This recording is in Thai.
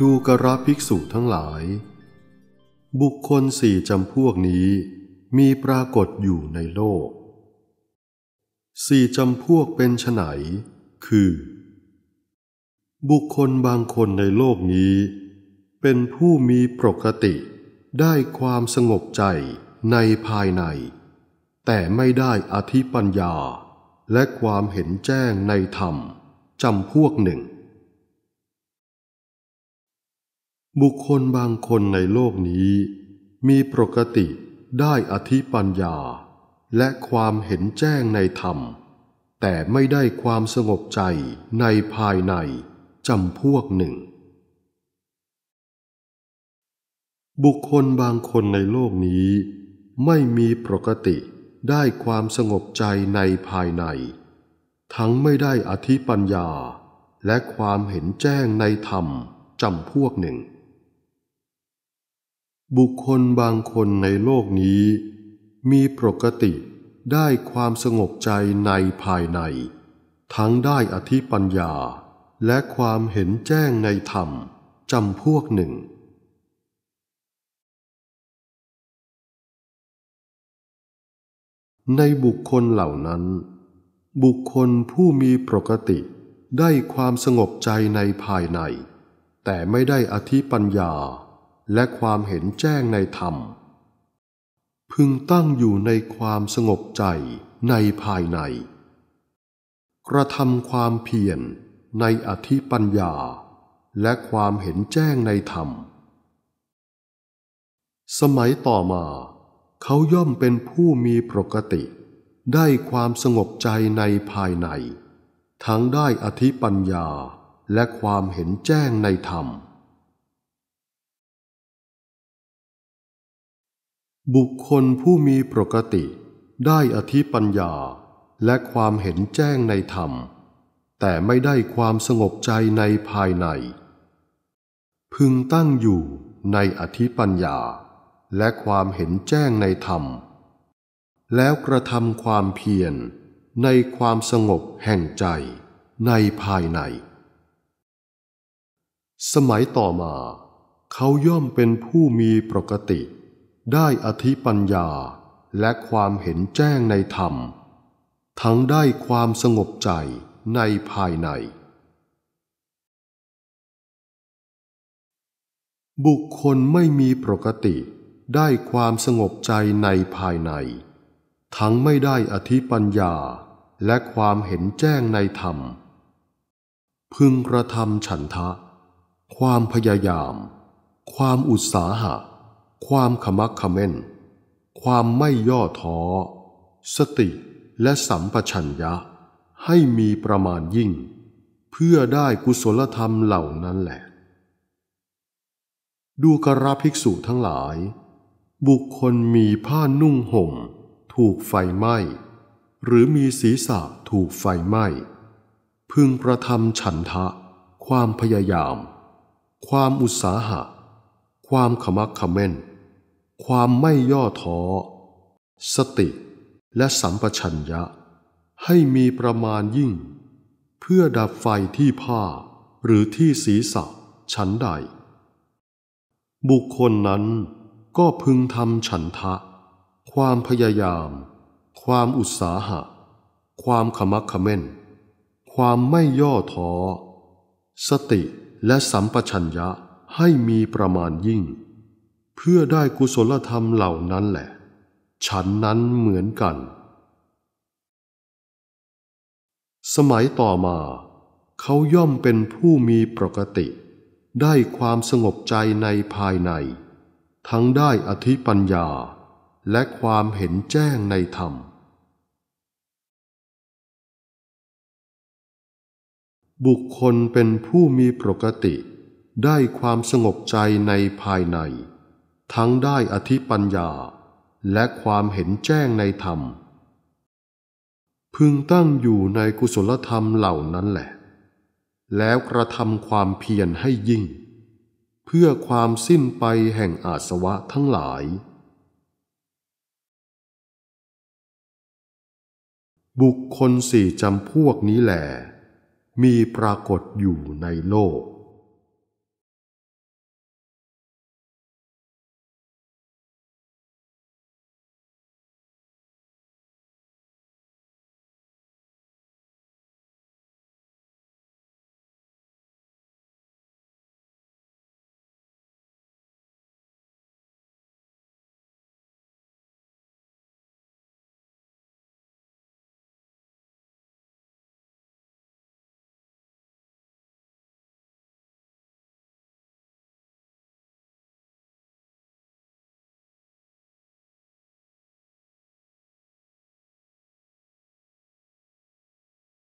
ดูกระภิกษุทั้งหลาย บุคคลสี่จำพวกนี้มีปรากฏอยู่ในโลก สี่จำพวกเป็นไนคือ บุคคลบางคนในโลกนี้ เป็นผู้มีปกติได้ความสงบใจในภายใน แต่ไม่ได้อธิปัญญา และความเห็นแจ้งในธรรม จำพวกหนึ่งบุคคลบางคนในโลกนี้มีปกติได้อธิปัญญาและความเห็นแจ้งในธรรม แต่ไม่ได้ความสงบใจในภายในจำพวกหนึ่ง บุคคลบางคนในโลกนี้ไม่มีปกติได้ความสงบใจในภายใน ทั้งไม่ได้อธิปัญญาและความเห็นแจ้งในธรรมจำพวกหนึ่งบุคคลบางคนในโลกนี้ มีปกติได้ความสงบใจในภายใน ทั้งได้อธิปัญญา และความเห็นแจ้งในธรรมจำพวกหนึ่ง ในบุคคลเหล่านั้น บุคคลผู้มีปกติได้ความสงบใจในภายใน แต่ไม่ได้อธิปัญญาและความเห็นแจ้งในธรรม พึงตั้งอยู่ในความสงบใจในภายใน กระทำความเพียรในอธิปัญญา และความเห็นแจ้งในธรรม สมัยต่อมา เขาย่อมเป็นผู้มีปกติ ได้ความสงบใจในภายใน ทั้งได้อธิปัญญา และความเห็นแจ้งในธรรมบุคคลผู้มีปกติ ได้อธิปัญญา และความเห็นแจ้งในธรรม แต่ไม่ได้ความสงบใจในภายใน พึงตั้งอยู่ในอธิปัญญา และความเห็นแจ้งในธรรม แล้วกระทำความเพียรในความสงบแห่งใจในภายใน สมัยต่อมา เขาย่อมเป็นผู้มีปกติได้อธิปัญญาและความเห็นแจ้งในธรรม ทั้งได้ความสงบใจในภายใน บุคคลไม่มีปกติได้ความสงบใจในภายใน ทั้งไม่ได้อธิปัญญา และความเห็นแจ้งในธรรม พึงกระทำฉันทะ ความพยายาม ความอุตสาหะความขมักขม้น ความไม่ย่อท้อ สติและสัมปชัญญะ ให้มีประมาณยิ่ง เพื่อได้กุศลธรรมเหล่านั้นแหละ ดูกราภิกษุทั้งหลาย บุคคลมีผ้านุ่งห่ม ถูกไฟไหม้ หรือมีศีรษะถูกไฟไหม้ พึงประทำฉันทะ ความพยายาม ความอุตสาหะความขมักขม้นความไม่ย่อท้อ สติ และสัมปชัญญะ ให้มีประมาณยิ่ง เพื่อดับไฟที่ผ้าหรือที่ศีรษะชั้นใด บุคคลนั้นก็พึงทำฉันทะ ความพยายาม ความอุตสาหะ ความขมักขม้นความไม่ย่อท้อ สติและสัมปชัญญะให้มีประมาณยิ่ง เพื่อได้กุศลธรรมเหล่านั้นแหละ ฉันนั้นเหมือนกัน สมัยต่อมา เขาย่อมเป็นผู้มีปกติ ได้ความสงบใจในภายใน ทั้งได้อธิปัญญา และความเห็นแจ้งในธรรม บุคคลเป็นผู้มีปกติได้ความสงบใจในภายใน ทั้งได้อธิปัญญา และความเห็นแจ้งในธรรม พึงตั้งอยู่ในกุศลธรรมเหล่านั้นแหละ แล้วกระทำความเพียรให้ยิ่ง เพื่อความสิ้นไปแห่งอาสวะทั้งหลาย บุคคลสี่จำพวกนี้แหละ มีปรากฏอยู่ในโลก